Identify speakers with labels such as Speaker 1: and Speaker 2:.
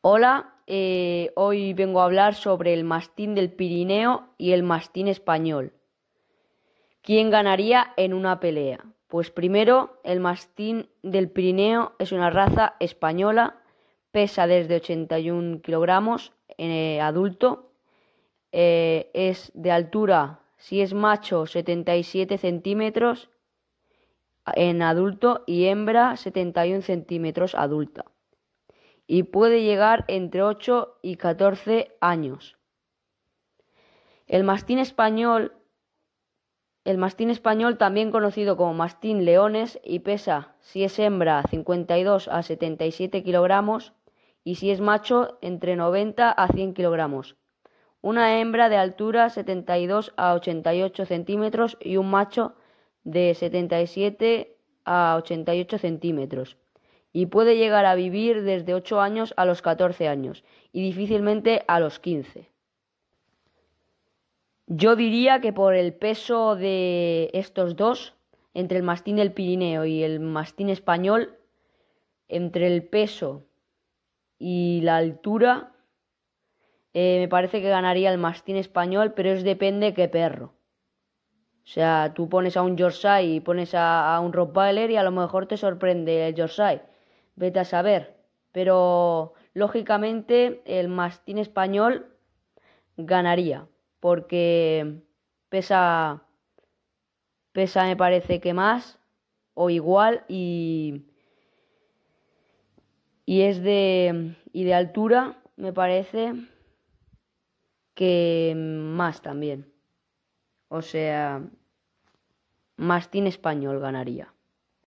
Speaker 1: Hola, eh, hoy vengo a hablar sobre el mastín del Pirineo y el mastín español. ¿Quién ganaría en una pelea? Pues primero, el mastín del Pirineo es una raza española, pesa desde 81 kilogramos en eh, adulto, eh, es de altura, si es macho, 77 centímetros en adulto y hembra 71 centímetros adulta y puede llegar entre 8 y 14 años. El mastín español, el mastín español también conocido como mastín leones y pesa, si es hembra, 52 a 77 kilogramos y si es macho, entre 90 a 100 kilogramos. Una hembra de altura 72 a 88 centímetros y un macho de 77 a 88 centímetros y puede llegar a vivir desde 8 años a los 14 años y difícilmente a los 15. Yo diría que por el peso de estos dos, entre el mastín del Pirineo y el mastín español, entre el peso y la altura, eh, me parece que ganaría el mastín español, pero es depende qué perro. O sea, tú pones a un Yorkshire y pones a, a un Rottweiler y a lo mejor te sorprende el Yorkshire vete a saber. Pero lógicamente el mastín español ganaría, porque pesa, pesa me parece que más o igual y, y es de, y de altura me parece que más también. O sea, mastín español ganaría.